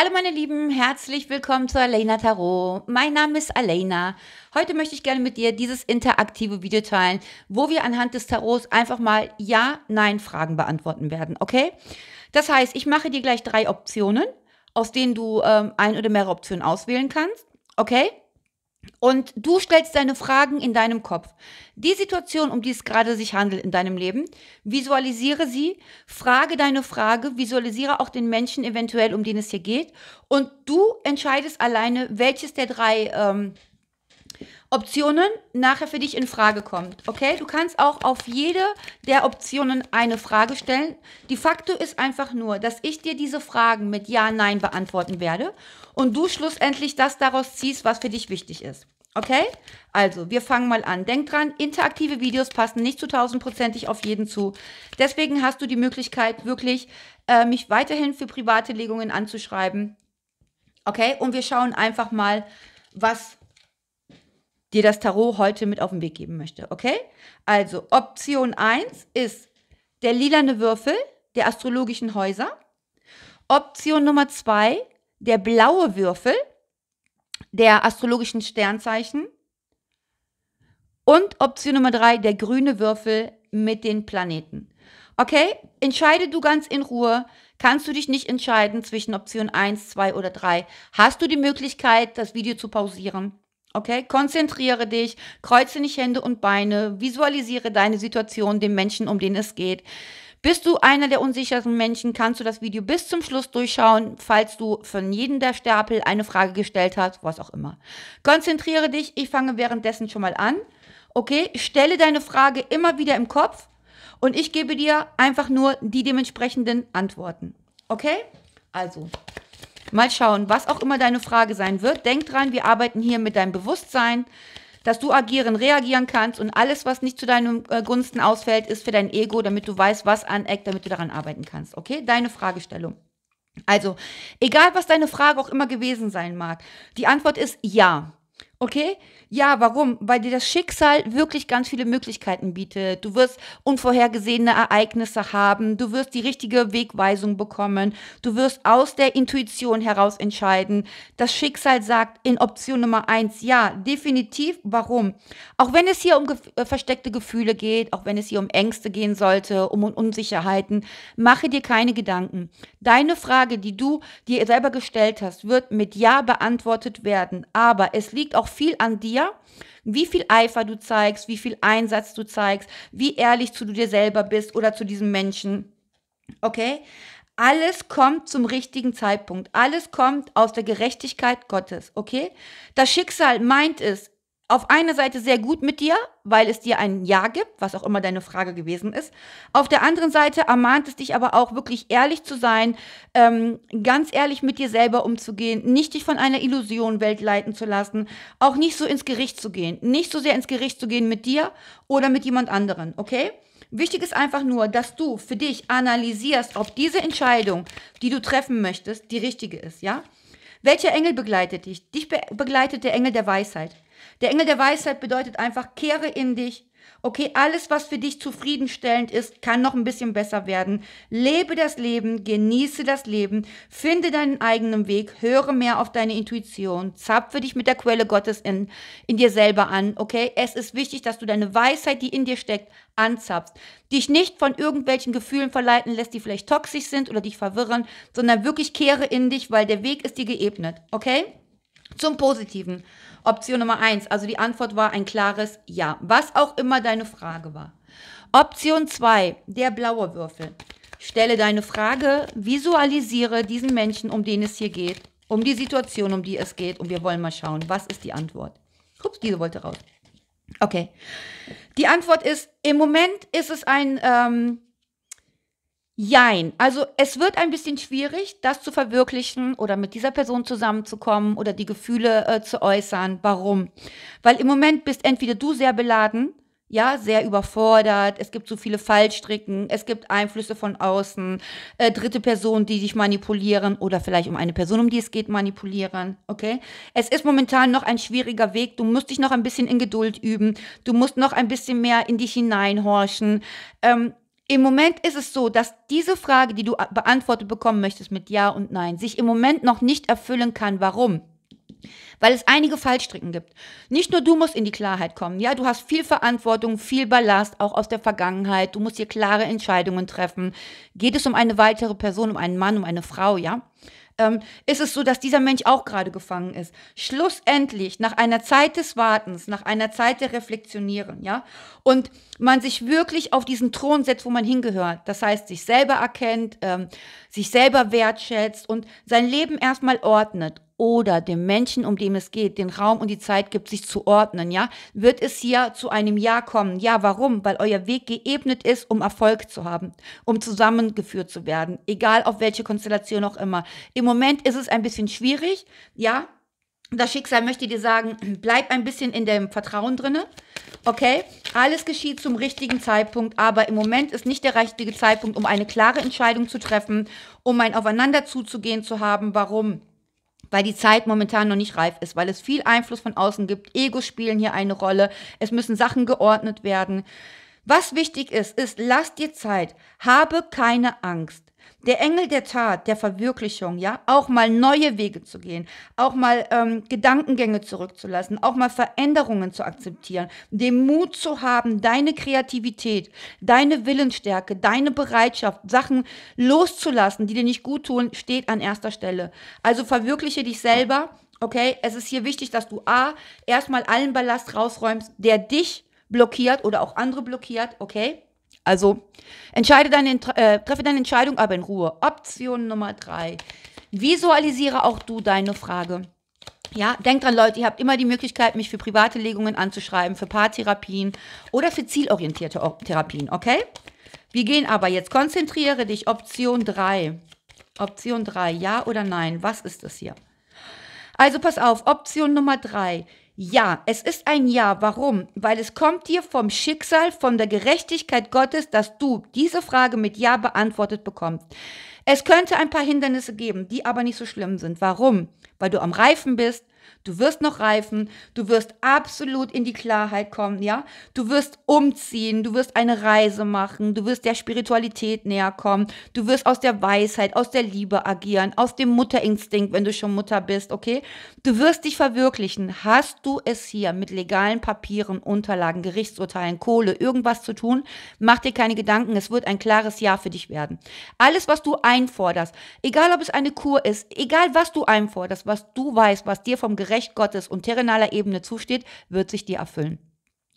Hallo meine Lieben, herzlich willkommen zu Alena Tarot. Mein Name ist Alena. Heute möchte ich gerne mit dir dieses interaktive Video teilen, wo wir anhand des Tarots einfach mal Ja-Nein-Fragen beantworten werden, okay? Das heißt, ich mache dir gleich drei Optionen, aus denen du ähm, ein oder mehrere Optionen auswählen kannst, okay? Und du stellst deine Fragen in deinem Kopf. Die Situation, um die es gerade sich handelt in deinem Leben, visualisiere sie, frage deine Frage, visualisiere auch den Menschen eventuell, um den es hier geht. Und du entscheidest alleine, welches der drei ähm, Optionen nachher für dich in Frage kommt. Okay, du kannst auch auf jede der Optionen eine Frage stellen. Die Faktor ist einfach nur, dass ich dir diese Fragen mit Ja, Nein beantworten werde und du schlussendlich das daraus ziehst, was für dich wichtig ist. Okay? Also, wir fangen mal an. Denk dran, interaktive Videos passen nicht zu tausendprozentig auf jeden zu. Deswegen hast du die Möglichkeit, wirklich äh, mich weiterhin für private Legungen anzuschreiben. Okay? Und wir schauen einfach mal, was dir das Tarot heute mit auf den Weg geben möchte, okay? Also Option 1 ist der lilane Würfel der astrologischen Häuser. Option Nummer 2, der blaue Würfel der astrologischen Sternzeichen. Und Option Nummer 3, der grüne Würfel mit den Planeten. Okay, entscheide du ganz in Ruhe. Kannst du dich nicht entscheiden zwischen Option 1, 2 oder 3? Hast du die Möglichkeit, das Video zu pausieren? Okay, konzentriere dich, kreuze nicht Hände und Beine, visualisiere deine Situation, den Menschen, um den es geht. Bist du einer der unsichersten Menschen, kannst du das Video bis zum Schluss durchschauen, falls du von jedem der Stapel eine Frage gestellt hast, was auch immer. Konzentriere dich, ich fange währenddessen schon mal an. Okay, stelle deine Frage immer wieder im Kopf und ich gebe dir einfach nur die dementsprechenden Antworten. Okay? Also, Mal schauen, was auch immer deine Frage sein wird. Denk dran, wir arbeiten hier mit deinem Bewusstsein, dass du agieren, reagieren kannst und alles, was nicht zu deinen äh, Gunsten ausfällt, ist für dein Ego, damit du weißt, was aneckt, damit du daran arbeiten kannst. Okay? Deine Fragestellung. Also, egal was deine Frage auch immer gewesen sein mag, die Antwort ist ja. Okay? Ja, warum? Weil dir das Schicksal wirklich ganz viele Möglichkeiten bietet. Du wirst unvorhergesehene Ereignisse haben, du wirst die richtige Wegweisung bekommen, du wirst aus der Intuition heraus entscheiden. Das Schicksal sagt in Option Nummer eins, ja, definitiv, warum? Auch wenn es hier um ge äh, versteckte Gefühle geht, auch wenn es hier um Ängste gehen sollte, um Unsicherheiten, mache dir keine Gedanken. Deine Frage, die du dir selber gestellt hast, wird mit Ja beantwortet werden, aber es liegt auch auch viel an dir, wie viel Eifer du zeigst, wie viel Einsatz du zeigst, wie ehrlich zu dir selber bist oder zu diesem Menschen. Okay? Alles kommt zum richtigen Zeitpunkt. Alles kommt aus der Gerechtigkeit Gottes. Okay? Das Schicksal meint es, auf einer Seite sehr gut mit dir, weil es dir ein Ja gibt, was auch immer deine Frage gewesen ist. Auf der anderen Seite ermahnt es dich aber auch wirklich ehrlich zu sein, ähm, ganz ehrlich mit dir selber umzugehen, nicht dich von einer Illusion Welt leiten zu lassen, auch nicht so ins Gericht zu gehen, nicht so sehr ins Gericht zu gehen mit dir oder mit jemand anderen, okay? Wichtig ist einfach nur, dass du für dich analysierst, ob diese Entscheidung, die du treffen möchtest, die richtige ist, ja? Welcher Engel begleitet dich? Dich be begleitet der Engel der Weisheit. Der Engel der Weisheit bedeutet einfach, kehre in dich. Okay, alles, was für dich zufriedenstellend ist, kann noch ein bisschen besser werden. Lebe das Leben, genieße das Leben, finde deinen eigenen Weg, höre mehr auf deine Intuition, zapfe dich mit der Quelle Gottes in, in dir selber an. Okay, es ist wichtig, dass du deine Weisheit, die in dir steckt, anzapfst. Dich nicht von irgendwelchen Gefühlen verleiten lässt, die vielleicht toxisch sind oder dich verwirren, sondern wirklich kehre in dich, weil der Weg ist dir geebnet. Okay? Zum Positiven. Option Nummer eins. Also die Antwort war ein klares Ja. Was auch immer deine Frage war. Option zwei. Der blaue Würfel. Stelle deine Frage, visualisiere diesen Menschen, um den es hier geht, um die Situation, um die es geht und wir wollen mal schauen, was ist die Antwort. Ups, diese wollte raus. Okay. Die Antwort ist, im Moment ist es ein ähm, Jein. Also es wird ein bisschen schwierig, das zu verwirklichen oder mit dieser Person zusammenzukommen oder die Gefühle äh, zu äußern. Warum? Weil im Moment bist entweder du sehr beladen, ja, sehr überfordert, es gibt so viele Fallstricken, es gibt Einflüsse von außen, äh, dritte Personen, die dich manipulieren oder vielleicht um eine Person, um die es geht, manipulieren, okay? Es ist momentan noch ein schwieriger Weg, du musst dich noch ein bisschen in Geduld üben, du musst noch ein bisschen mehr in dich hineinhorchen. Ähm, im Moment ist es so, dass diese Frage, die du beantwortet bekommen möchtest mit Ja und Nein, sich im Moment noch nicht erfüllen kann. Warum? Weil es einige Fallstricken gibt. Nicht nur du musst in die Klarheit kommen. Ja, du hast viel Verantwortung, viel Ballast, auch aus der Vergangenheit. Du musst hier klare Entscheidungen treffen. Geht es um eine weitere Person, um einen Mann, um eine Frau, ja? ähm, ist es so, dass dieser Mensch auch gerade gefangen ist. Schlussendlich, nach einer Zeit des Wartens, nach einer Zeit der Reflexionieren, ja, und man sich wirklich auf diesen Thron setzt, wo man hingehört. Das heißt, sich selber erkennt, ähm, sich selber wertschätzt und sein Leben erstmal ordnet oder dem Menschen, um dem es geht, den Raum und die Zeit gibt, sich zu ordnen, ja, wird es hier zu einem Ja kommen. Ja, warum? Weil euer Weg geebnet ist, um Erfolg zu haben, um zusammengeführt zu werden, egal auf welche Konstellation auch immer. Im Moment ist es ein bisschen schwierig, ja. Das Schicksal möchte dir sagen, bleib ein bisschen in dem Vertrauen drinne. Okay, alles geschieht zum richtigen Zeitpunkt, aber im Moment ist nicht der richtige Zeitpunkt, um eine klare Entscheidung zu treffen, um ein Aufeinander zuzugehen zu haben. Warum? weil die Zeit momentan noch nicht reif ist, weil es viel Einfluss von außen gibt. Egos spielen hier eine Rolle. Es müssen Sachen geordnet werden. Was wichtig ist, ist, lass dir Zeit. Habe keine Angst der Engel der Tat, der Verwirklichung, ja, auch mal neue Wege zu gehen, auch mal ähm, Gedankengänge zurückzulassen, auch mal Veränderungen zu akzeptieren, den Mut zu haben, deine Kreativität, deine Willensstärke, deine Bereitschaft, Sachen loszulassen, die dir nicht gut tun, steht an erster Stelle. Also verwirkliche dich selber. Okay, es ist hier wichtig, dass du A, erstmal allen Ballast rausräumst, der dich blockiert oder auch andere blockiert, okay? Also entscheide deine, äh, treffe deine Entscheidung aber in Ruhe. Option Nummer drei. Visualisiere auch du deine Frage. Ja, denkt dran, Leute, ihr habt immer die Möglichkeit, mich für private Legungen anzuschreiben, für Paartherapien oder für zielorientierte Therapien, okay? Wir gehen aber jetzt. Konzentriere dich. Option 3. Option 3, ja oder nein? Was ist das hier? Also pass auf, Option Nummer drei. Ja, es ist ein Ja. Warum? Weil es kommt dir vom Schicksal, von der Gerechtigkeit Gottes, dass du diese Frage mit Ja beantwortet bekommst. Es könnte ein paar Hindernisse geben, die aber nicht so schlimm sind. Warum? Weil du am Reifen bist, Du wirst noch reifen, du wirst absolut in die Klarheit kommen, ja? Du wirst umziehen, du wirst eine Reise machen, du wirst der Spiritualität näher kommen, du wirst aus der Weisheit, aus der Liebe agieren, aus dem Mutterinstinkt, wenn du schon Mutter bist, okay? Du wirst dich verwirklichen. Hast du es hier mit legalen Papieren, Unterlagen, Gerichtsurteilen, Kohle, irgendwas zu tun? Mach dir keine Gedanken, es wird ein klares Ja für dich werden. Alles, was du einforderst, egal ob es eine Kur ist, egal was du einforderst, was du weißt, was dir vom vom Gerecht Gottes und terrenaler Ebene zusteht, wird sich dir erfüllen.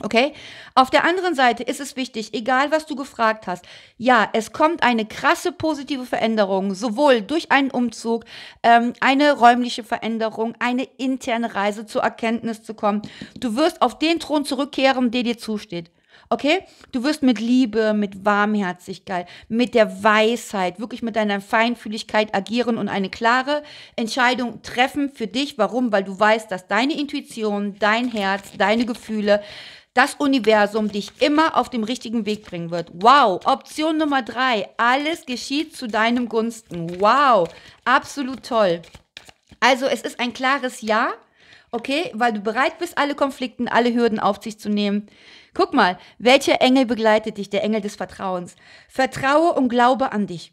Okay? Auf der anderen Seite ist es wichtig, egal was du gefragt hast, ja, es kommt eine krasse positive Veränderung, sowohl durch einen Umzug, ähm, eine räumliche Veränderung, eine interne Reise zur Erkenntnis zu kommen. Du wirst auf den Thron zurückkehren, der dir zusteht. Okay? Du wirst mit Liebe, mit Warmherzigkeit, mit der Weisheit, wirklich mit deiner Feinfühligkeit agieren und eine klare Entscheidung treffen für dich. Warum? Weil du weißt, dass deine Intuition, dein Herz, deine Gefühle, das Universum dich immer auf dem richtigen Weg bringen wird. Wow, Option Nummer drei, alles geschieht zu deinem Gunsten. Wow, absolut toll. Also es ist ein klares Ja okay, weil du bereit bist, alle Konflikten, alle Hürden auf sich zu nehmen. Guck mal, welcher Engel begleitet dich, der Engel des Vertrauens? Vertraue und glaube an dich.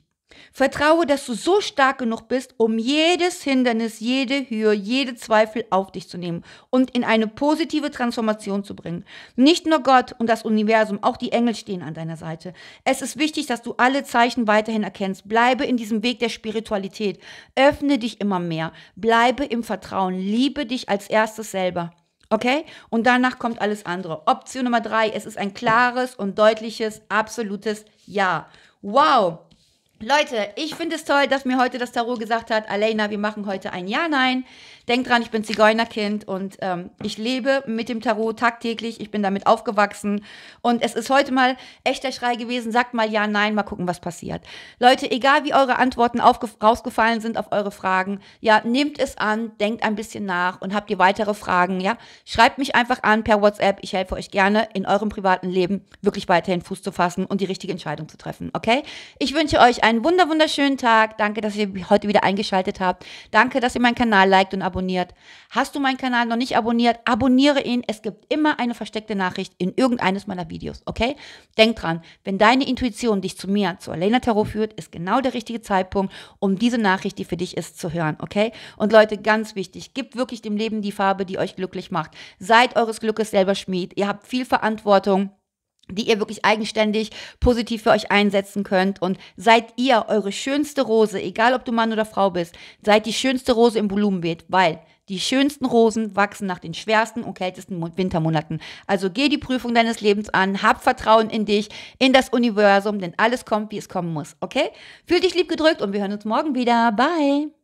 Vertraue, dass du so stark genug bist, um jedes Hindernis, jede Hürde, jede Zweifel auf dich zu nehmen und in eine positive Transformation zu bringen. Nicht nur Gott und das Universum, auch die Engel stehen an deiner Seite. Es ist wichtig, dass du alle Zeichen weiterhin erkennst. Bleibe in diesem Weg der Spiritualität. Öffne dich immer mehr. Bleibe im Vertrauen. Liebe dich als erstes selber. Okay? Und danach kommt alles andere. Option Nummer drei. Es ist ein klares und deutliches, absolutes Ja. Wow! Leute, ich finde es toll, dass mir heute das Tarot gesagt hat, Alena, wir machen heute ein Ja-Nein. Denkt dran, ich bin Zigeunerkind und ähm, ich lebe mit dem Tarot tagtäglich. Ich bin damit aufgewachsen. Und es ist heute mal echter Schrei gewesen. Sagt mal ja, nein, mal gucken, was passiert. Leute, egal wie eure Antworten rausgefallen sind auf eure Fragen, ja, nehmt es an, denkt ein bisschen nach und habt ihr weitere Fragen, ja? Schreibt mich einfach an per WhatsApp. Ich helfe euch gerne in eurem privaten Leben wirklich weiterhin Fuß zu fassen und die richtige Entscheidung zu treffen, okay? Ich wünsche euch einen wunderschönen Tag. Danke, dass ihr heute wieder eingeschaltet habt. Danke, dass ihr meinen Kanal liked und abonniert abonniert. Hast du meinen Kanal noch nicht abonniert? Abonniere ihn. Es gibt immer eine versteckte Nachricht in irgendeines meiner Videos, okay? Denk dran, wenn deine Intuition dich zu mir, zu Elena Tarot führt, ist genau der richtige Zeitpunkt, um diese Nachricht, die für dich ist, zu hören, okay? Und Leute, ganz wichtig, gebt wirklich dem Leben die Farbe, die euch glücklich macht. Seid eures Glückes selber Schmied. Ihr habt viel Verantwortung die ihr wirklich eigenständig positiv für euch einsetzen könnt. Und seid ihr eure schönste Rose, egal ob du Mann oder Frau bist, seid die schönste Rose im Blumenbeet, weil die schönsten Rosen wachsen nach den schwersten und kältesten Wintermonaten. Also geh die Prüfung deines Lebens an, hab Vertrauen in dich, in das Universum, denn alles kommt, wie es kommen muss, okay? Fühl dich lieb gedrückt und wir hören uns morgen wieder. Bye!